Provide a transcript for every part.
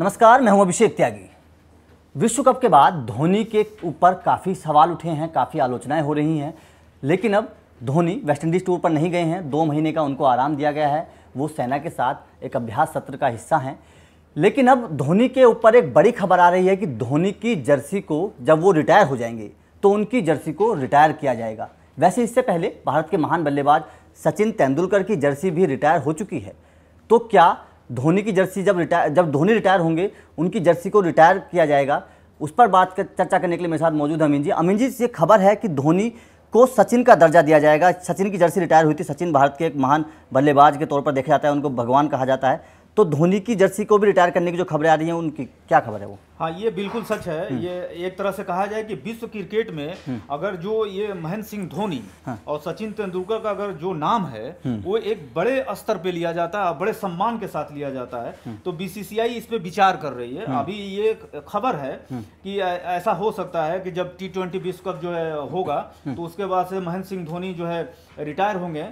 नमस्कार मैं हूं अभिषेक त्यागी विश्व कप के बाद धोनी के ऊपर काफ़ी सवाल उठे हैं काफ़ी आलोचनाएं हो रही हैं लेकिन अब धोनी वेस्टइंडीज़ टूर पर नहीं गए हैं दो महीने का उनको आराम दिया गया है वो सेना के साथ एक अभ्यास सत्र का हिस्सा हैं लेकिन अब धोनी के ऊपर एक बड़ी खबर आ रही है कि धोनी की जर्सी को जब वो रिटायर हो जाएंगे तो उनकी जर्सी को रिटायर किया जाएगा वैसे इससे पहले भारत के महान बल्लेबाज सचिन तेंदुलकर की जर्सी भी रिटायर हो चुकी है तो क्या धोनी की जर्सी जब रिटायर जब धोनी रिटायर होंगे उनकी जर्सी को रिटायर किया जाएगा उस पर बात कर, चर्चा करने के लिए मेरे साथ मौजूद है अमीन जी अमीन जी से खबर है कि धोनी को सचिन का दर्जा दिया जाएगा सचिन की जर्सी रिटायर हुई थी सचिन भारत के एक महान बल्लेबाज के तौर पर देखा जाता है उनको भगवान कहा जाता है तो धोनी की जर्सी को भी रिटायर करने की जो खबरें आ रही हैं उनकी क्या खबर है वो हाँ ये बिल्कुल सच है हम्म। ये एक तरह से कहा जाए कि विश्व क्रिकेट में हम्म। अगर जो ये महेंद्र सिंह धोनी हाँ। और सचिन तेंदुलकर का अगर जो नाम है हम्म। वो एक बड़े स्तर पे लिया जाता है बड़े सम्मान के साथ लिया जाता है तो बीसीसीआई इस पे विचार कर रही है अभी ये खबर है कि ऐसा हो सकता है कि जब टी ट्वेंटी विश्व कप जो है होगा तो उसके बाद से महेंद्र सिंह धोनी जो है रिटायर होंगे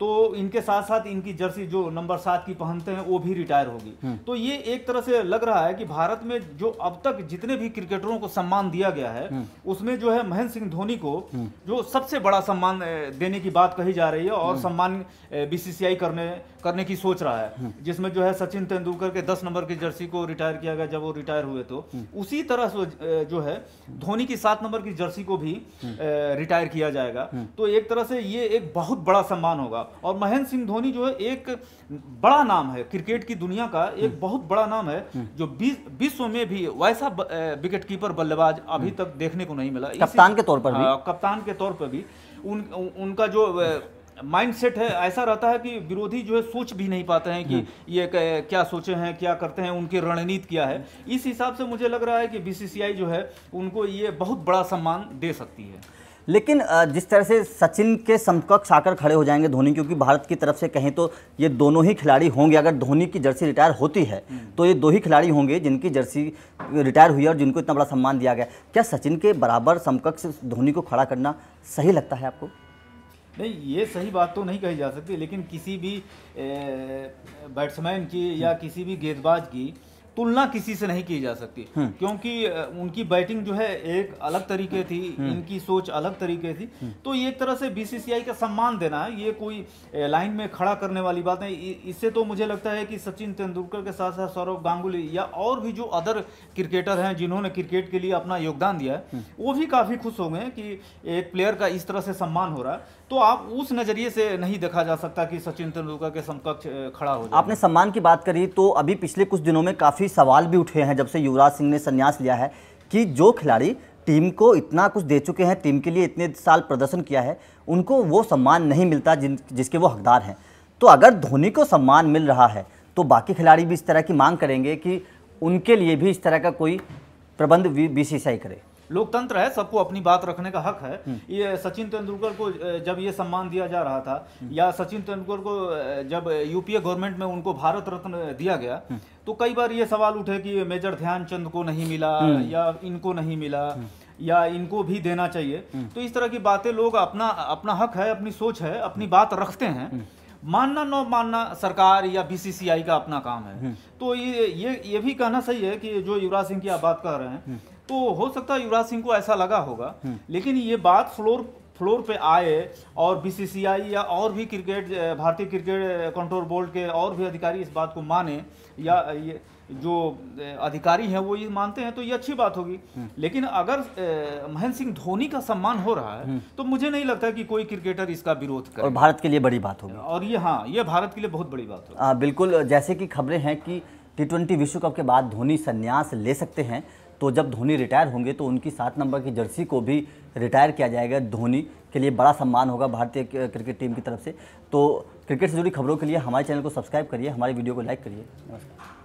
तो इनके साथ साथ इनकी जर्सी जो नंबर सात की पहनते हैं वो भी रिटायर होगी तो ये एक तरह से लग रहा है कि भारत में जो अब अब तक जितने भी क्रिकेटरों को सम्मान दिया गया है हम्म। उसमें जो है महेंद्र सिंह धोनी को हम्म। जो सबसे बड़ा सम्मान देने की बात कही जा रही है और हम्म। सम्मान बीसीसीआई करने करने की सोच रहा है जिसमें जो है सचिन तेंदुलकर के दस नंबर की जर्सी को रिटायर किया गया जब वो रिटायर हुए तो उसी तरह से जो है धोनी की सात नंबर की जर्सी को भी रिटायर किया जाएगा तो एक तरह से ये एक बहुत बड़ा सम्मान होगा और महेंद्र सिंह धोनी जो है एक बड़ा नाम है क्रिकेट की दुनिया का एक बहुत बड़ा नाम है जो विश्व में भी वैसा विकेट कीपर बल्लेबाज अभी हम्म। तक देखने को नहीं मिला कप्तान के तौर पर भी हाँ, कप्तान के तौर पर भी उन उनका जो माइंडसेट है ऐसा रहता है कि विरोधी जो है सोच भी नहीं पाते हैं कि हम्म। ये क्या सोचे हैं क्या करते हैं उनकी रणनीति क्या है इस हिसाब से मुझे लग रहा है कि बीसीसीआई जो है उनको ये बहुत बड़ा सम्मान दे सकती है लेकिन जिस तरह से सचिन के समकक्ष आकर खड़े हो जाएंगे धोनी क्योंकि भारत की तरफ से कहें तो ये दोनों ही खिलाड़ी होंगे अगर धोनी की जर्सी रिटायर होती है हम्म। तो ये दो ही खिलाड़ी होंगे जिनकी जर्सी रिटायर हुई है और जिनको इतना बड़ा सम्मान दिया गया क्या सचिन के बराबर समकक्ष धोनी को खड़ा करना सही लगता है आपको नहीं ये सही बात तो नहीं कही जा सकती लेकिन किसी भी बैट्समैन की या किसी भी गेंदबाज की तुलना किसी से नहीं की जा सकती हम्म। क्योंकि उनकी बैटिंग जो है एक अलग तरीके थी हम्म। इनकी सोच अलग तरीके थी हम्म। तो एक तरह से बीसीसीआई का सम्मान देना है ये कोई लाइन में खड़ा करने वाली बात नहीं इससे तो मुझे लगता है कि सचिन तेंदुलकर के साथ साथ सौरभ गांगुली या और भी जो अदर क्रिकेटर हैं जिन्होंने क्रिकेट के लिए अपना योगदान दिया है वो भी काफ़ी खुश हो गए कि एक प्लेयर का इस तरह से सम्मान हो रहा है तो आप उस नज़रिए से नहीं देखा जा सकता कि सचिन तेंदुलकर के समकक्ष खड़ा हो आपने सम्मान की बात करी तो अभी पिछले कुछ दिनों में काफ़ी काफ़ी सवाल भी उठे हैं जब से युवराज सिंह ने संन्यास लिया है कि जो खिलाड़ी टीम को इतना कुछ दे चुके हैं टीम के लिए इतने साल प्रदर्शन किया है उनको वो सम्मान नहीं मिलता जिन जिसके वो हकदार हैं तो अगर धोनी को सम्मान मिल रहा है तो बाकी खिलाड़ी भी इस तरह की मांग करेंगे कि उनके लिए भी इस तरह का कोई प्रबंध सी करे लोकतंत्र है सबको अपनी बात रखने का हक है हम्म। ये सचिन तेंदुलकर को जब ये सम्मान दिया जा रहा था हम्म। या सचिन तेंदुलकर को जब यूपीए गवर्नमेंट में उनको भारत रत्न दिया गया हम्म। तो कई बार ये सवाल उठे कि मेजर ध्यानचंद को नहीं मिला या इनको नहीं मिला या इनको भी देना चाहिए तो इस तरह की बातें लोग अपना अपना हक है अपनी सोच है अपनी बात रखते हैं मानना न मानना सरकार या बीसीसीआई का अपना काम है हम्म। तो ये ये ये भी कहना सही है कि जो युवराज सिंह की आप बात कर रहे हैं हम्म। तो हो सकता है युवराज सिंह को ऐसा लगा होगा हम्म। लेकिन ये बात फ्लोर फ्लोर पे आए और बीसीसीआई या और भी क्रिकेट भारतीय क्रिकेट कंट्रोल बोर्ड के और भी अधिकारी इस बात को माने या ये जो अधिकारी हैं वो ये मानते हैं तो ये अच्छी बात होगी हम्म। लेकिन अगर महेंद्र सिंह धोनी का सम्मान हो रहा है हम्म। तो मुझे नहीं लगता कि कोई क्रिकेटर इसका विरोध करे और भारत के लिए बड़ी बात होगी और ये हाँ ये भारत के लिए बहुत बड़ी बात होगी बिल्कुल जैसे कि खबरें हैं कि टी ट्वेंटी विश्व कप के बाद धोनी संन्यास ले सकते हैं तो जब धोनी रिटायर होंगे तो उनकी सात नंबर की जर्सी को भी रिटायर किया जाएगा धोनी के लिए बड़ा सम्मान होगा भारतीय क्रिकेट टीम की तरफ से तो क्रिकेट से जुड़ी खबरों के लिए हमारे चैनल को सब्सक्राइब करिए हमारे वीडियो को लाइक करिए नमस्कार